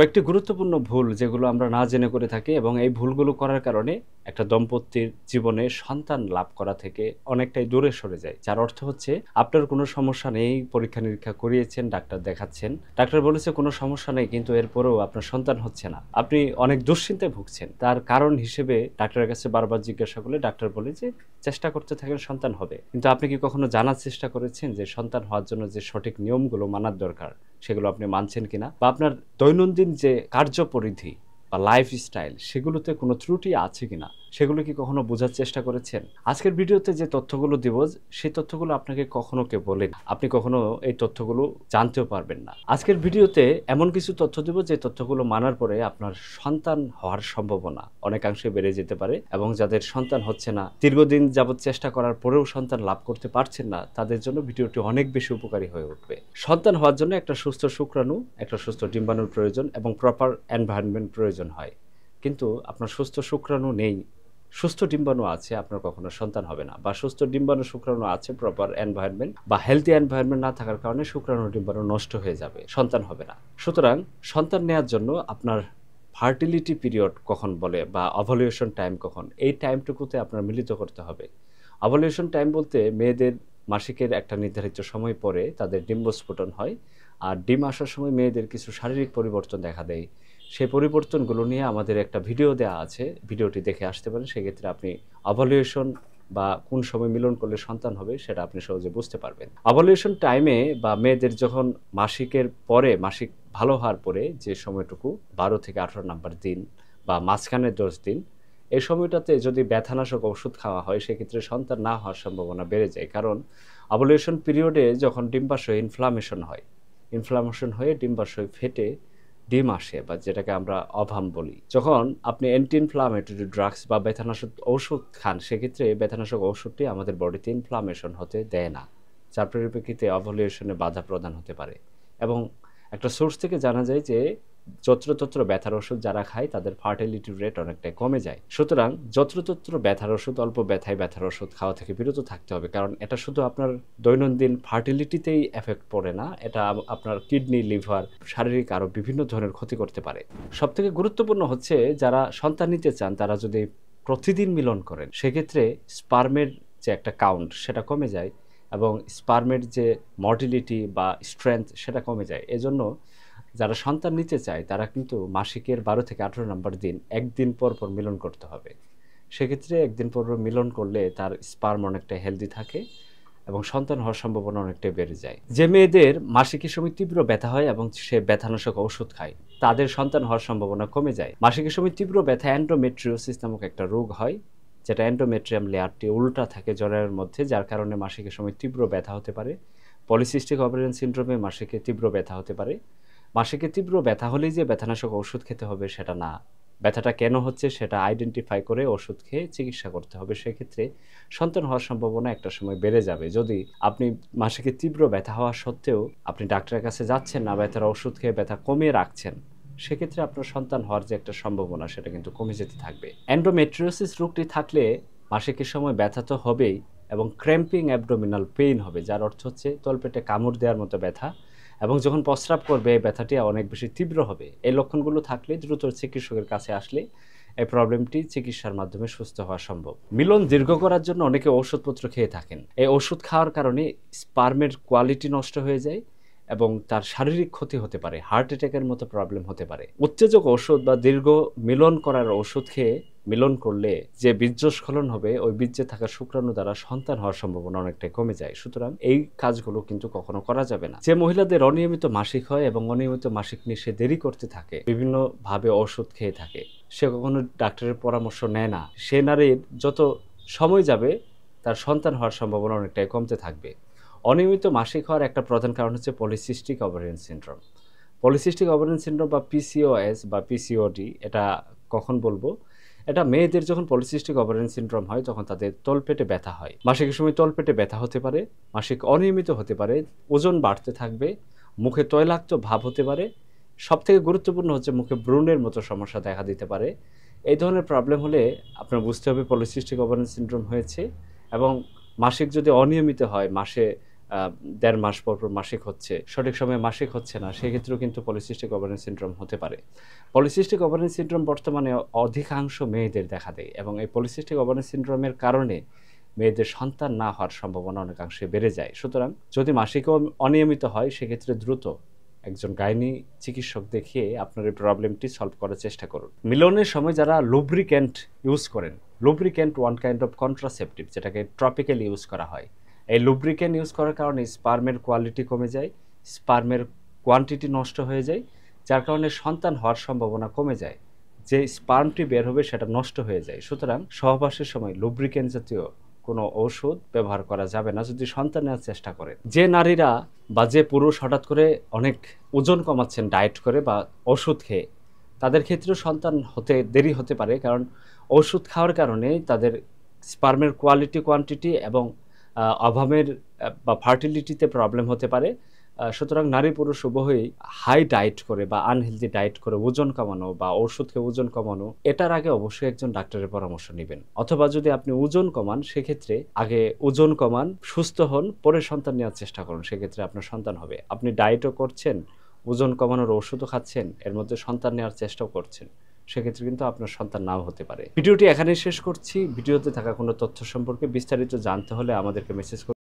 কয়েকটি গুরুত্বপূর্ণ ভুল যেগুলো আমরা না জেনে করে থাকি এবং এই ভুলগুলো করার কারণে একটা দম্পতির জীবনে সন্তান লাভ করা থেকে অনেকটাই দূরে সরে যায় যার অর্থ হচ্ছে আপনার কোনো সমস্যা নেই পরীক্ষা নিরীক্ষা করিয়েছেন ডাক্তার দেখাচ্ছেন ডাক্তার বলেছে কোনো সমস্যা নেই কিন্তু এরপরেও আপনার সন্তান হচ্ছে না আপনি অনেক দুশ্চিন্তায় ভুগছেন তার কারণ হিসেবে ডাক্তারের কাছে বারবার জিজ্ঞাসা করলে ডাক্তার বলে যে চেষ্টা করতে থাকেন সন্তান হবে কিন্তু আপনি কি কখনো জানার চেষ্টা করেছেন যে সন্তান হওয়ার জন্য যে সঠিক নিয়মগুলো মানার দরকার সেগুলো আপনি মানছেন কিনা বা আপনার দৈনন্দিন যে কার্যপরিধি বা লাইফস্টাইল সেগুলোতে কোনো ত্রুটি আছে কিনা সেগুলো কি কখনো বোঝার চেষ্টা করেছেন আজকের ভিডিওতে যে তথ্যগুলো দিব সেই তথ্যগুলো আপনাকে কখনো কে বলেন আপনি কখনো এই তথ্যগুলো জানতেও পারবেন না আজকের ভিডিওতে এমন কিছু তথ্য দিব যে তথ্যগুলো মানার পরে আপনার সন্তান হওয়ার সম্ভাবনা অনেকাংশে বেড়ে যেতে পারে এবং যাদের সন্তান হচ্ছে না দীর্ঘদিন যাবৎ চেষ্টা করার পরেও সন্তান লাভ করতে পারছেন না তাদের জন্য ভিডিওটি অনেক বেশি উপকারী হয়ে উঠবে সন্তান হওয়ার জন্য একটা সুস্থ শুক্রাণু একটা সুস্থ ডিম্বাণুর প্রয়োজন এবং প্রপার এনভায়রনমেন্ট প্রয়োজন হয় কিন্তু আপনার সুস্থ শুক্রাণু নেই সুস্থ ডিম্বাণু আছে আপনার কখনো সন্তান হবে না বা সুস্থ ডিম্বাণু শুক্রাণু আছে প্রপার এনভায়রনমেন্ট বা হেলদি এনভায়রনমেন্ট না থাকার কারণে শুক্রাণু ডিম্বাণু নষ্ট হয়ে যাবে সন্তান হবে না সুতরাং সন্তান নেওয়ার জন্য আপনার ফার্টিলিটি পিরিয়ড কখন বলে বা অভলিউশন টাইম কখন এই টাইমটুকুতে আপনার মিলিত করতে হবে অভলিউশন টাইম বলতে মেয়েদের মাসিকের একটা নির্ধারিত সময় পরে তাদের ডিম্বস্ফোটন হয় আর ডিম আসার সময় মেয়েদের কিছু শারীরিক পরিবর্তন দেখা দেয় সেই পরিবর্তনগুলো নিয়ে আমাদের একটা ভিডিও দেওয়া আছে ভিডিওটি দেখে আসতে পারেন সেক্ষেত্রে আপনি অভালুয়েশন বা কোন সময় মিলন করলে সন্তান হবে সেটা আপনি সহজে বুঝতে পারবেন অভালুয়েশন টাইমে বা মেয়েদের যখন মাসিকের পরে মাসিক ভালো হওয়ার পরে যে সময়টুকু বারো থেকে আঠারো নাম্বার দিন বা মাঝখানের দশ দিন এই সময়টাতে যদি ব্যথানাশক ওষুধ খাওয়া হয় সেক্ষেত্রে সন্তান না হওয়ার সম্ভাবনা বেড়ে যায় কারণ অবলিউশন পিরিয়ডে যখন ডিম্বাশয় ইনফ্লামেশন হয় ইনফ্লামেশন হয়ে ডিম্বাশয় ফেটে ডিম আসে বা যেটাকে আমরা অভাম বলি যখন আপনি অ্যান্টি ইনফ্লামেটরি ড্রাগস বা ব্যথানাশক ঔষধ খান সেক্ষেত্রে ব্যথানাশক ঔষধটি আমাদের বডিতে ইনফ্লামেশন হতে দেয় না যার পরিপ্রেক্ষিতে অভলিউশনে বাধা প্রদান হতে পারে এবং একটা সোর্স থেকে জানা যায় যে যত্রতত্র ব্যথার ওষুধ যারা খায় তাদের ফার্টিলিটি রেট অনেকটাই কমে যায় সুতরাং যত্রতত্র ব্যথার ওষুধ অল্প ব্যথায় ব্যথার ওষুধ খাওয়া থেকে বিরত থাকতে হবে কারণ এটা শুধু আপনার দৈনন্দিন ফার্টিলিটিতেই এফেক্ট পড়ে না এটা আপনার কিডনি লিভার শারীরিক আরও বিভিন্ন ধরনের ক্ষতি করতে পারে সবথেকে গুরুত্বপূর্ণ হচ্ছে যারা সন্তান নিতে চান তারা যদি প্রতিদিন মিলন করেন সেক্ষেত্রে স্পার্মের যে একটা কাউন্ট সেটা কমে যায় এবং স্পার্মের যে মর্টিলিটি বা স্ট্রেংথ সেটা কমে যায় এজন্য যারা সন্তান নিতে চায় তারা কিন্তু মাসিকের বারো থেকে আঠেরো নম্বর দিন একদিন পর পর মিলন করতে হবে সেক্ষেত্রে একদিন পর মিলন করলে তার স্পার্ম অনেকটা হেলদি থাকে এবং সন্তান হওয়ার সম্ভাবনা অনেকটাই বেড়ে যায় যে মেয়েদের মাসিকের সময় তীব্র ব্যথা হয় এবং সে ব্যথানাশক ওষুধ খায় তাদের সন্তান হওয়ার সম্ভাবনা কমে যায় মাসিকের সময় তীব্র ব্যথা অ্যান্ড্রোমেট্রিওসিস নামক একটা রোগ হয় যেটা অ্যান্ডোমেট্রিয়াম লেয়ারটি উল্টা থাকে জরায়ুর মধ্যে যার কারণে মাসিকের সময় তীব্র ব্যথা হতে পারে পলিসিস্টিক অপারেশন সিন্ড্রোমে মাসিকে তীব্র ব্যথা হতে পারে মাসিকে তীব্র ব্যথা হলেই যে ব্যথানাশক ওষুধ খেতে হবে সেটা না ব্যথাটা কেন হচ্ছে সেটা আইডেন্টিফাই করে ওষুধ খেয়ে চিকিৎসা করতে হবে সেক্ষেত্রে সন্তান হওয়ার সম্ভাবনা একটা সময় বেড়ে যাবে যদি আপনি মাসিকে তীব্র ব্যথা হওয়া সত্ত্বেও আপনি ডাক্তারের কাছে যাচ্ছেন না ব্যথার ওষুধ খেয়ে ব্যথা কমিয়ে রাখছেন সেক্ষেত্রে আপনার সন্তান হওয়ার যে একটা সম্ভাবনা সেটা কিন্তু কমে যেতে থাকবে অ্যান্ড্রোমেট্রিওসিস রোগটি থাকলে মাসিকের সময় ব্যথা তো হবেই এবং ক্র্যাম্পিং অ্যাবডোমিনাল পেইন হবে যার অর্থ হচ্ছে তলপেটে কামড় দেওয়ার মতো ব্যথা এবং যখন প্রস্রাব করবে এই ব্যথাটি অনেক বেশি তীব্র হবে এই লক্ষণগুলো থাকলে দ্রুত চিকিৎসকের কাছে আসলে এই প্রবলেমটি চিকিৎসার মাধ্যমে সুস্থ হওয়া সম্ভব মিলন দীর্ঘ করার জন্য অনেকে ওষুধপত্র খেয়ে থাকেন এই ওষুধ খাওয়ার কারণে স্পার্মের কোয়ালিটি নষ্ট হয়ে যায় এবং তার শারীরিক ক্ষতি হতে পারে হার্ট অ্যাটাকের মতো প্রবলেম হতে পারে উত্তেজক ওষুধ বা দীর্ঘ মিলন করার ওষুধ খেয়ে মিলন করলে যে বীর্যস্খলন হবে ওই বীর্যে থাকা শুক্রাণু দ্বারা সন্তান হওয়ার সম্ভাবনা অনেকটাই কমে যায় সুতরাং এই কাজগুলো কিন্তু কখনো করা যাবে না যে মহিলাদের অনিয়মিত মাসিক হয় এবং অনিয়মিত মাসিক নিয়ে সে দেরি করতে থাকে বিভিন্নভাবে ওষুধ খেয়ে থাকে সে কখনো ডাক্তারের পরামর্শ নেয় না সে নারীর যত সময় যাবে তার সন্তান হওয়ার সম্ভাবনা অনেকটাই কমতে থাকবে অনিয়মিত মাসিক হওয়ার একটা প্রধান কারণ হচ্ছে polycystic ovarian syndrome polycystic ovarian syndrome বা পিসিওএস বা পিসিওডি এটা কখন বলবো এটা মেয়েদের যখন পলিসিস্টিক অভারিয়ান সিনড্রোম হয় তখন তাদের তলপেটে ব্যথা হয় মাসিকের সময় তলপেটে ব্যথা হতে পারে মাসিক অনিয়মিত হতে পারে ওজন বাড়তে থাকবে মুখে তৈলাক্ত ভাব হতে পারে সব থেকে গুরুত্বপূর্ণ হচ্ছে মুখে ব্রুনের মতো সমস্যা দেখা দিতে পারে এই ধরনের প্রবলেম হলে আপনার বুঝতে হবে পলিসিস্টিক অভারিয়ান সিনড্রোম হয়েছে এবং মাসিক যদি অনিয়মিত হয় মাসে দেড় মাস পর পর মাসিক হচ্ছে সঠিক সময়ে মাসিক হচ্ছে না সেক্ষেত্রেও কিন্তু পলিসিস্টিক ওভারেন সিনড্রোম হতে পারে পলিসিস্টিক ওভারেন সিনড্রোম বর্তমানে অধিকাংশ মেয়েদের দেখা দেয় এবং এই পলিসিস্টিক ওভারেন সিনড্রোমের কারণে মেয়েদের সন্তান না হওয়ার সম্ভাবনা অনেকাংশে বেড়ে যায় সুতরাং যদি মাসিকও অনিয়মিত হয় সেক্ষেত্রে দ্রুত একজন গাইনি চিকিৎসক দেখিয়ে আপনার এই প্রবলেমটি সলভ করার চেষ্টা করুন মিলনের সময় যারা লুব্রিক্যান্ট ইউজ করেন lubricant one kind of contraceptive যেটাকে ট্রপিক্যালি ইউজ করা হয় এই লুব্রিকেন ইউজ করার কারণে স্পার্মের কোয়ালিটি কমে যায় স্পার্মের কোয়ান্টিটি নষ্ট হয়ে যায় যার কারণে সন্তান হওয়ার সম্ভাবনা কমে যায় যে স্পার্মটি বের হবে সেটা নষ্ট হয়ে যায় সুতরাং সহবাসের সময় লুব্রিকেন জাতীয় কোনো ঔষধ ব্যবহার করা যাবে না যদি সন্তান নেওয়ার চেষ্টা করে যে নারীরা বা যে পুরুষ হঠাৎ করে অনেক ওজন কমাচ্ছেন ডায়েট করে বা ওষুধ খেয়ে তাদের ক্ষেত্রেও সন্তান হতে দেরি হতে পারে কারণ ওষুধ খাওয়ার কারণে তাদের স্পার্মের কোয়ালিটি কোয়ান্টিটি এবং অভাবের বা ফার্টিলিটিতে প্রবলেম হতে পারে সুতরাং নারী পুরুষ উভয়ই হাই ডায়েট করে বা আনহেলদি ডায়েট করে ওজন কমানো বা ওষুধকে ওজন কমানো এটার আগে অবশ্যই একজন ডাক্তারের পরামর্শ নেবেন অথবা যদি আপনি ওজন কমান সেক্ষেত্রে আগে ওজন কমান সুস্থ হন পরে সন্তান নেওয়ার চেষ্টা করুন সেক্ষেত্রে আপনার সন্তান হবে আপনি ডায়েটও করছেন ওজন কমানোর ওষুধও খাচ্ছেন এর মধ্যে সন্তান নেওয়ার চেষ্টাও করছেন সেক্ষেত্রে কিন্তু আপনার সন্তান নাও হতে পারে ভিডিওটি এখানেই শেষ করছি ভিডিওতে থাকা কোনো তথ্য সম্পর্কে বিস্তারিত জানতে হলে আমাদেরকে মেসেজ